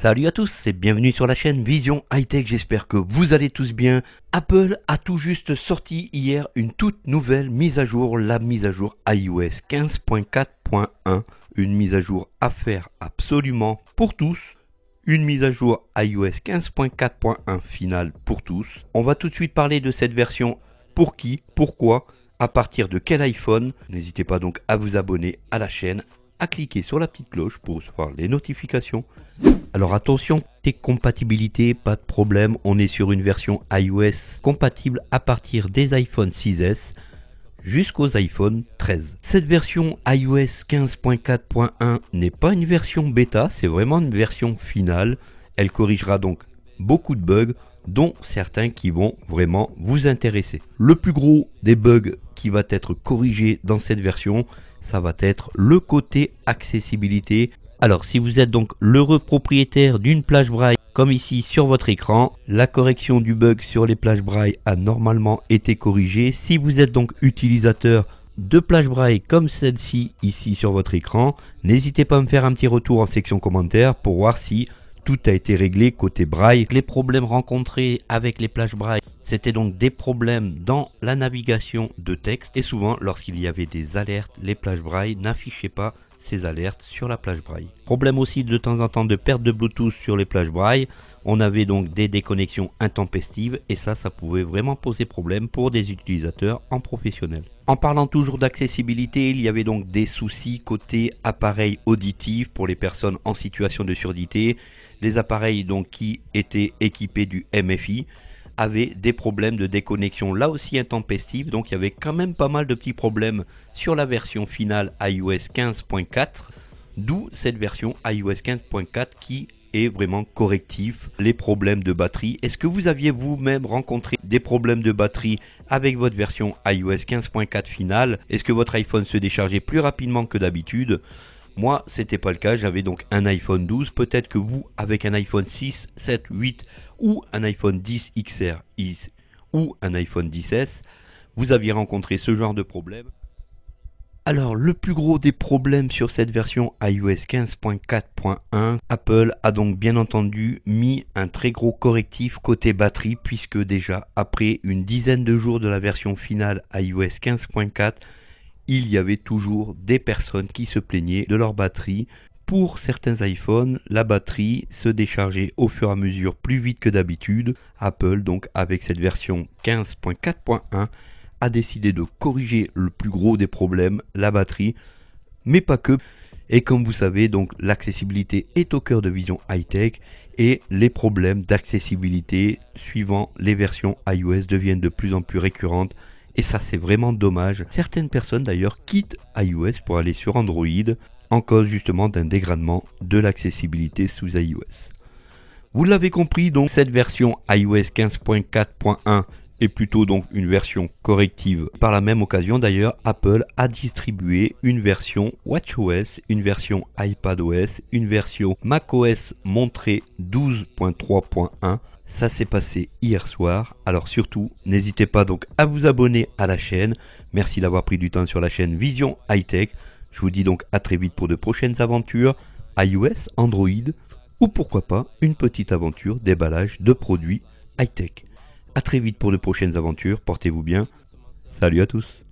Salut à tous et bienvenue sur la chaîne Vision High Tech, j'espère que vous allez tous bien. Apple a tout juste sorti hier une toute nouvelle mise à jour, la mise à jour iOS 15.4.1, une mise à jour à faire absolument pour tous. Une mise à jour iOS 15.4.1 finale pour tous. On va tout de suite parler de cette version pour qui, pourquoi, à partir de quel iPhone. N'hésitez pas donc à vous abonner à la chaîne, à cliquer sur la petite cloche pour recevoir les notifications. Alors attention, tes compatibilités, pas de problème, on est sur une version iOS compatible à partir des iPhone 6S jusqu'aux iPhone 13. Cette version iOS 15.4.1 n'est pas une version bêta, c'est vraiment une version finale. Elle corrigera donc beaucoup de bugs, dont certains qui vont vraiment vous intéresser. Le plus gros des bugs qui va être corrigé dans cette version, ça va être le côté accessibilité. Alors si vous êtes donc l'heureux propriétaire d'une plage braille comme ici sur votre écran, la correction du bug sur les plages braille a normalement été corrigée. Si vous êtes donc utilisateur de plage braille comme celle-ci ici sur votre écran, n'hésitez pas à me faire un petit retour en section commentaire pour voir si tout a été réglé côté braille. Les problèmes rencontrés avec les plages braille, c'était donc des problèmes dans la navigation de texte. Et souvent, lorsqu'il y avait des alertes, les plages braille n'affichaient pas ces alertes sur la plage braille. Problème aussi de temps en temps de perte de Bluetooth sur les plages braille. On avait donc des déconnexions intempestives et ça, ça pouvait vraiment poser problème pour des utilisateurs en professionnel. En parlant toujours d'accessibilité, il y avait donc des soucis côté appareil auditif pour les personnes en situation de surdité les appareils donc, qui étaient équipés du MFI avaient des problèmes de déconnexion là aussi intempestifs, donc il y avait quand même pas mal de petits problèmes sur la version finale iOS 15.4, d'où cette version iOS 15.4 qui est vraiment correctif les problèmes de batterie. Est-ce que vous aviez vous-même rencontré des problèmes de batterie avec votre version iOS 15.4 finale Est-ce que votre iPhone se déchargeait plus rapidement que d'habitude moi, c'était pas le cas, j'avais donc un iPhone 12. Peut-être que vous, avec un iPhone 6, 7, 8 ou un iPhone 10 XR ou un iPhone 10S, vous aviez rencontré ce genre de problème. Alors, le plus gros des problèmes sur cette version iOS 15.4.1, Apple a donc bien entendu mis un très gros correctif côté batterie, puisque déjà après une dizaine de jours de la version finale iOS 15.4, il y avait toujours des personnes qui se plaignaient de leur batterie. Pour certains iPhones, la batterie se déchargeait au fur et à mesure plus vite que d'habitude. Apple, donc avec cette version 15.4.1, a décidé de corriger le plus gros des problèmes, la batterie, mais pas que. Et comme vous savez, donc l'accessibilité est au cœur de Vision High-Tech et les problèmes d'accessibilité suivant les versions iOS deviennent de plus en plus récurrentes et ça, c'est vraiment dommage. Certaines personnes d'ailleurs quittent iOS pour aller sur Android en cause justement d'un dégradement de l'accessibilité sous iOS. Vous l'avez compris, donc cette version iOS 15.4.1 est plutôt donc une version corrective. Par la même occasion d'ailleurs, Apple a distribué une version WatchOS, une version iPadOS, une version macOS montrée 12.3.1 ça s'est passé hier soir. Alors surtout, n'hésitez pas donc à vous abonner à la chaîne. Merci d'avoir pris du temps sur la chaîne Vision High Tech. Je vous dis donc à très vite pour de prochaines aventures iOS, Android ou pourquoi pas une petite aventure déballage de produits high-tech. A très vite pour de prochaines aventures, portez-vous bien, salut à tous